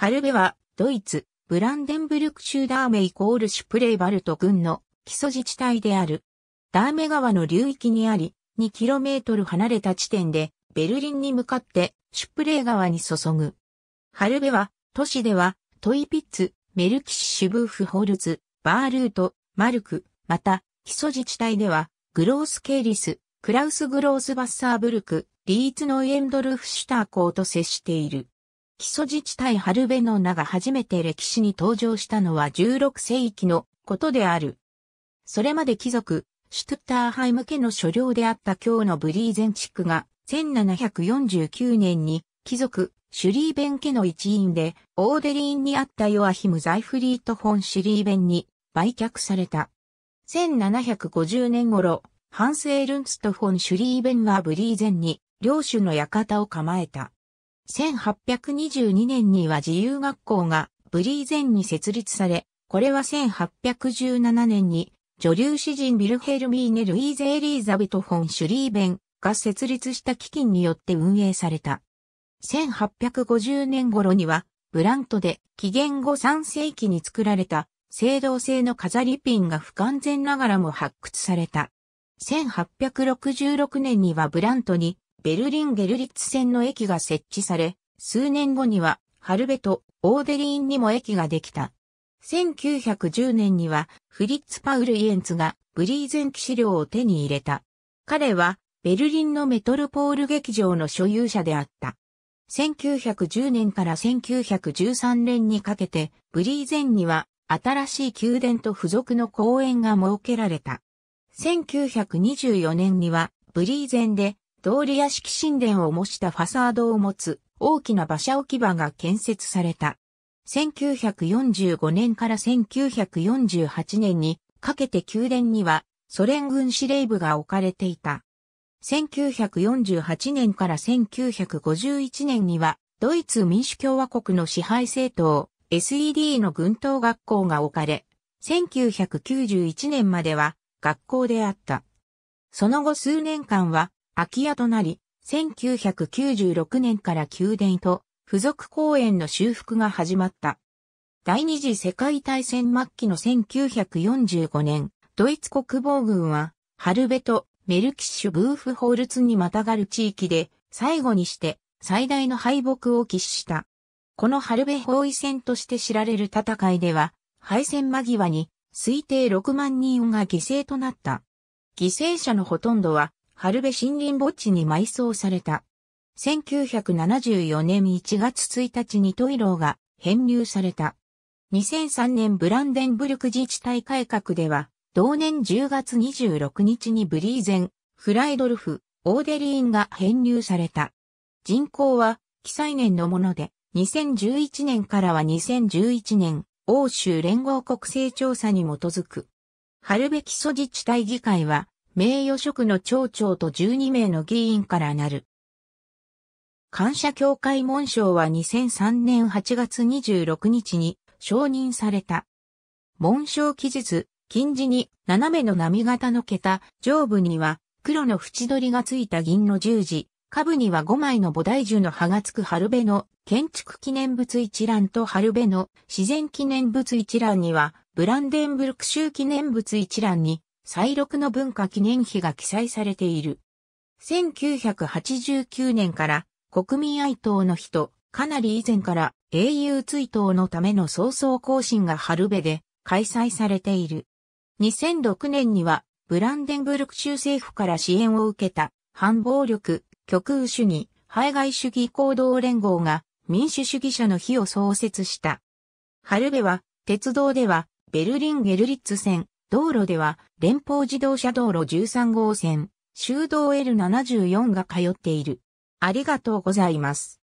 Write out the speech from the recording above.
ハルベは、ドイツ、ブランデンブルク州ダーメイコールシュプレイバルト郡の基礎自治体である。ダーメ川の流域にあり、2km 離れた地点で、ベルリンに向かって、シュプレー川に注ぐ。ハルベは、都市では、トイピッツ、メルキシシュブーフホルツ、バールート、マルク、また、基礎自治体では、グロースケーリス、クラウスグロースバッサーブルク、リーツノイエンドルフシュター校と接している。基礎自治体春部の名が初めて歴史に登場したのは16世紀のことである。それまで貴族、シュトゥッターハイ向けの所領であった今日のブリーゼン地区が1749年に貴族、シュリーベン家の一員で、オーデリーンにあったヨアヒム・ザイフリート・フォン・シュリーベンに売却された。1750年頃、ハンス・エルンスト・フォン・シュリーベンはブリーゼンに、領主の館を構えた。1822年には自由学校がブリーゼンに設立され、これは1817年に女流詩人ビルヘルミーネ・ルイーゼ・エリーザベト・フォン・シュリーベンが設立した基金によって運営された。1850年頃には、ブラントで紀元後3世紀に作られた青銅製の飾りピンが不完全ながらも発掘された。1866年にはブラントにベルリン・ゲルリッツ線の駅が設置され、数年後には、ハルベとオーデリーンにも駅ができた。1910年には、フリッツ・パウル・イエンツがブリーゼン騎士寮を手に入れた。彼は、ベルリンのメトルポール劇場の所有者であった。1910年から1913年にかけて、ブリーゼンには、新しい宮殿と付属の公園が設けられた。1924年には、ブリーゼンで、通り屋敷神殿を模したファサードを持つ大きな馬車置き場が建設された。1945年から1948年にかけて宮殿にはソ連軍司令部が置かれていた。1948年から1951年にはドイツ民主共和国の支配政党 SED の軍統学校が置かれ、1991年までは学校であった。その後数年間は空き家となり、1996年から宮殿と付属公園の修復が始まった。第二次世界大戦末期の1945年、ドイツ国防軍は、ハルベとメルキッシュブーフホールツにまたがる地域で、最後にして最大の敗北を喫した。このハルベ包囲戦として知られる戦いでは、敗戦間際に推定6万人が犠牲となった。犠牲者のほとんどは春部森林墓地に埋葬された。1974年1月1日にトイローが編入された。2003年ブランデンブルク自治体改革では、同年10月26日にブリーゼン、フライドルフ、オーデリーンが編入された。人口は、記載年のもので、2011年からは2011年、欧州連合国勢調査に基づく。春べ基礎自治体議会は、名誉職の町長と12名の議員からなる。感謝協会門章は2003年8月26日に承認された。門章記述、近字に斜めの波形の桁、上部には黒の縁取りがついた銀の十字、下部には5枚の菩提樹の葉がつく春辺の建築記念物一覧と春辺の自然記念物一覧にはブランデンブルク州記念物一覧に再録の文化記念碑が記載されている。1989年から国民哀悼の日とかなり以前から英雄追悼のための早々行進が春部で開催されている。2006年にはブランデンブルク州政府から支援を受けた反暴力、極右主義、排外主義行動連合が民主主義者の日を創設した。春部は鉄道ではベルリン・ゲルリッツ線、道路では連邦自動車道路13号線、修道 L74 が通っている。ありがとうございます。